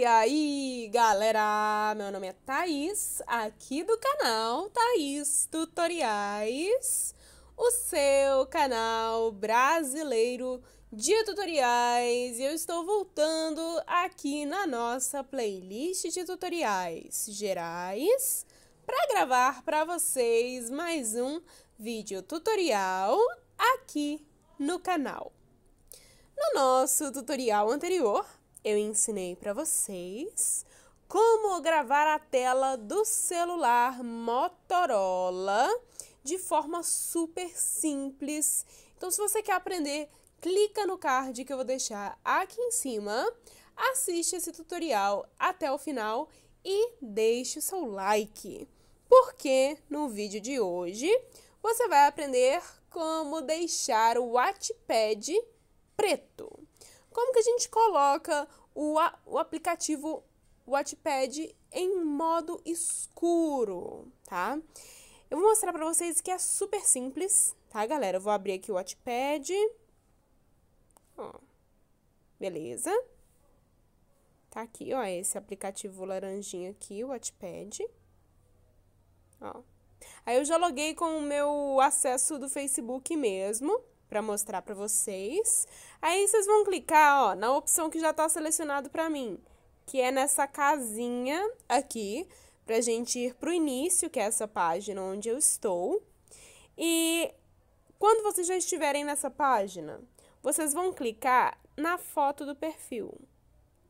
E aí, galera, meu nome é Thaís, aqui do canal Thaís Tutoriais, o seu canal brasileiro de tutoriais. E eu estou voltando aqui na nossa playlist de tutoriais gerais para gravar para vocês mais um vídeo tutorial aqui no canal. No nosso tutorial anterior, eu ensinei para vocês como gravar a tela do celular Motorola de forma super simples. Então, se você quer aprender, clica no card que eu vou deixar aqui em cima, assiste esse tutorial até o final e deixe o seu like. Porque no vídeo de hoje você vai aprender como deixar o Wattpad preto. Como que a gente coloca o, a, o aplicativo Watchpad em modo escuro, tá? Eu vou mostrar para vocês que é super simples, tá, galera? Eu vou abrir aqui o Watchpad. Ó, beleza. Tá aqui, ó, esse aplicativo laranjinho aqui, o Watchpad. Ó. Aí eu já loguei com o meu acesso do Facebook mesmo para mostrar para vocês. Aí vocês vão clicar, ó, na opção que já está selecionado para mim, que é nessa casinha aqui, a gente ir para o início, que é essa página onde eu estou. E quando vocês já estiverem nessa página, vocês vão clicar na foto do perfil.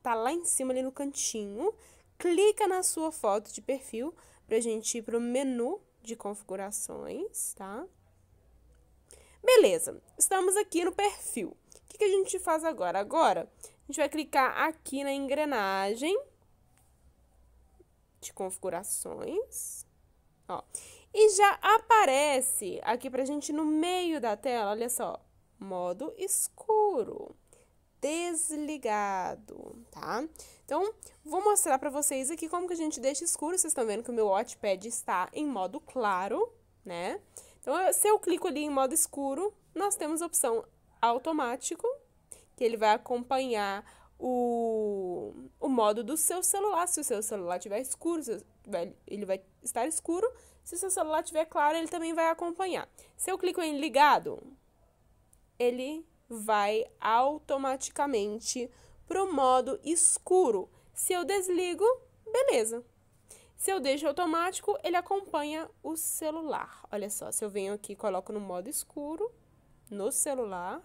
Tá lá em cima ali no cantinho. Clica na sua foto de perfil a gente ir para o menu de configurações, tá? Beleza, estamos aqui no perfil. O que, que a gente faz agora? Agora, a gente vai clicar aqui na engrenagem de configurações. Ó, e já aparece aqui pra gente no meio da tela, olha só, modo escuro, desligado, tá? Então, vou mostrar pra vocês aqui como que a gente deixa escuro, vocês estão vendo que o meu Watchpad está em modo claro, né? Então, se eu clico ali em modo escuro, nós temos a opção automático, que ele vai acompanhar o, o modo do seu celular. Se o seu celular estiver escuro, ele vai estar escuro. Se o seu celular estiver claro, ele também vai acompanhar. Se eu clico em ligado, ele vai automaticamente para o modo escuro. Se eu desligo, beleza. Se eu deixo automático, ele acompanha o celular. Olha só, se eu venho aqui e coloco no modo escuro, no celular,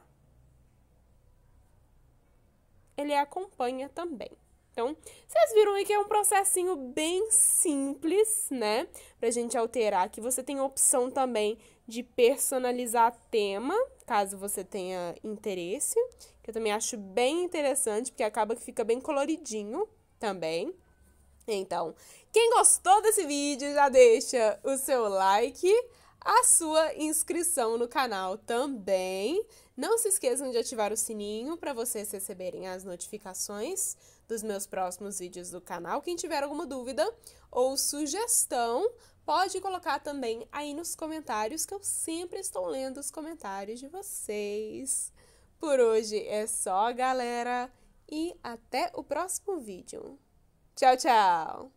ele acompanha também. Então, vocês viram aí que é um processinho bem simples, né? Pra gente alterar aqui. Você tem a opção também de personalizar tema, caso você tenha interesse. Que eu também acho bem interessante, porque acaba que fica bem coloridinho também. Então, quem gostou desse vídeo, já deixa o seu like, a sua inscrição no canal também. Não se esqueçam de ativar o sininho para vocês receberem as notificações dos meus próximos vídeos do canal. Quem tiver alguma dúvida ou sugestão, pode colocar também aí nos comentários, que eu sempre estou lendo os comentários de vocês. Por hoje é só, galera, e até o próximo vídeo. Tchau, tchau!